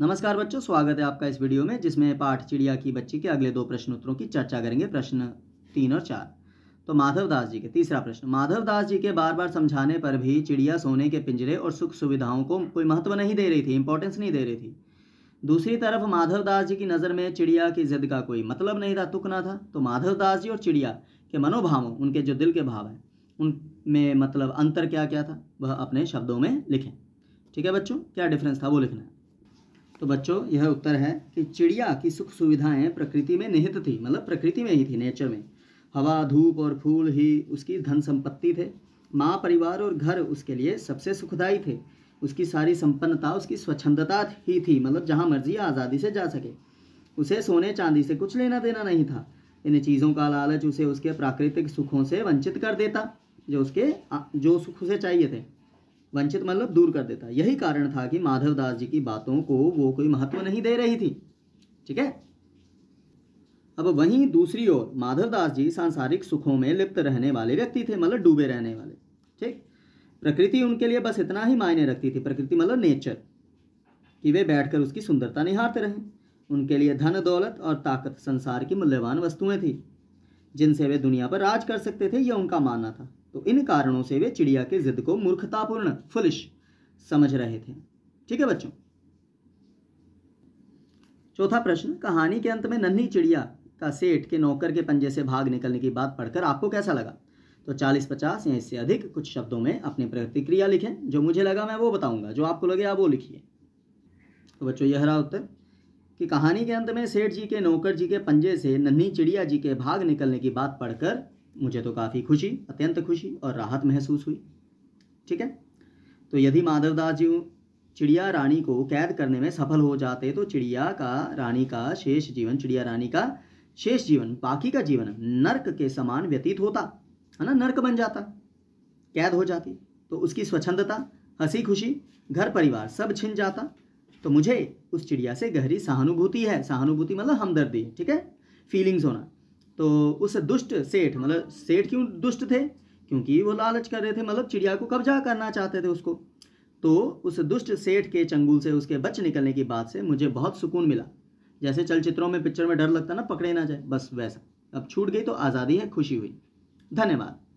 नमस्कार बच्चों स्वागत है आपका इस वीडियो में जिसमें पाठ चिड़िया की बच्ची के अगले दो प्रश्न उत्तरों की चर्चा करेंगे प्रश्न तीन और चार तो माधव दास जी के तीसरा प्रश्न माधव दास जी के बार बार समझाने पर भी चिड़िया सोने के पिंजरे और सुख सुविधाओं को कोई महत्व नहीं दे रही थी इंपॉर्टेंस नहीं दे रही थी दूसरी तरफ माधव दास जी की नज़र में चिड़िया की जिद का कोई मतलब नहीं था तुक ना था तो माधव दास जी और चिड़िया के मनोभावों उनके जो दिल के भाव हैं उनमें मतलब अंतर क्या क्या था वह अपने शब्दों में लिखें ठीक है बच्चों क्या डिफरेंस था वो लिखना है तो बच्चों यह उत्तर है कि चिड़िया की सुख सुविधाएं प्रकृति में निहित थी मतलब प्रकृति में ही थी नेचर में हवा धूप और फूल ही उसकी धन संपत्ति थे माँ परिवार और घर उसके लिए सबसे सुखदायी थे उसकी सारी संपन्नता उसकी स्वच्छंदता ही थी मतलब जहाँ मर्जी आज़ादी से जा सके उसे सोने चांदी से कुछ लेना देना नहीं था इन चीज़ों का लालच उसे उसके प्राकृतिक सुखों से वंचित कर देता जो उसके जो सुख उसे चाहिए थे वंचित मतलब दूर कर देता यही कारण था कि माधवदास जी की बातों को वो कोई महत्व नहीं दे रही थी ठीक है अब वहीं दूसरी ओर माधवदास जी सांसारिक सुखों में लिप्त रहने वाले व्यक्ति थे मतलब डूबे रहने वाले ठीक प्रकृति उनके लिए बस इतना ही मायने रखती थी प्रकृति मतलब नेचर कि वे बैठकर उसकी सुंदरता निहारते रहें उनके लिए धन दौलत और ताकत संसार की मूल्यवान वस्तुएं थी जिनसे वे दुनिया पर राज कर सकते थे यह उनका मानना था तो इन कारणों से वे चिड़िया के जिद को मूर्खतापूर्ण फुलिश समझ रहे थे ठीक है बच्चों चौथा प्रश्न कहानी के अंत में नन्ही चिड़िया का सेठ के नौकर के पंजे से भाग निकलने की बात पढ़कर आपको कैसा लगा तो 40, 50 या इससे अधिक कुछ शब्दों में अपनी प्रतिक्रिया लिखें जो मुझे लगा मैं वो बताऊंगा जो आपको लगे आप वो लिखिए तो बच्चों यह रहा उत्तर कि कहानी के अंत में सेठ जी के नौकर जी के पंजे से नन्ही चिड़िया जी के भाग निकलने की बात पढ़कर मुझे तो काफ़ी खुशी अत्यंत खुशी और राहत महसूस हुई ठीक है तो यदि माधवदास जी चिड़िया रानी को कैद करने में सफल हो जाते तो चिड़िया का रानी का शेष जीवन चिड़िया रानी का शेष जीवन बाकी का जीवन नर्क के समान व्यतीत होता है ना नर्क बन जाता कैद हो जाती तो उसकी स्वच्छंदता हंसी खुशी घर परिवार सब छिन जाता तो मुझे उस चिड़िया से गहरी सहानुभूति है सहानुभूति मतलब हमदर्दी ठीक है फीलिंग्स होना तो उस दुष्ट सेठ मतलब सेठ क्यों दुष्ट थे क्योंकि वो लालच कर रहे थे मतलब चिड़िया को कब्जा करना चाहते थे उसको तो उस दुष्ट सेठ के चंगुल से उसके बच निकलने की बात से मुझे बहुत सुकून मिला जैसे चलचित्रों में पिक्चर में डर लगता ना पकड़े ना जाए बस वैसा अब छूट गई तो आज़ादी है खुशी हुई धन्यवाद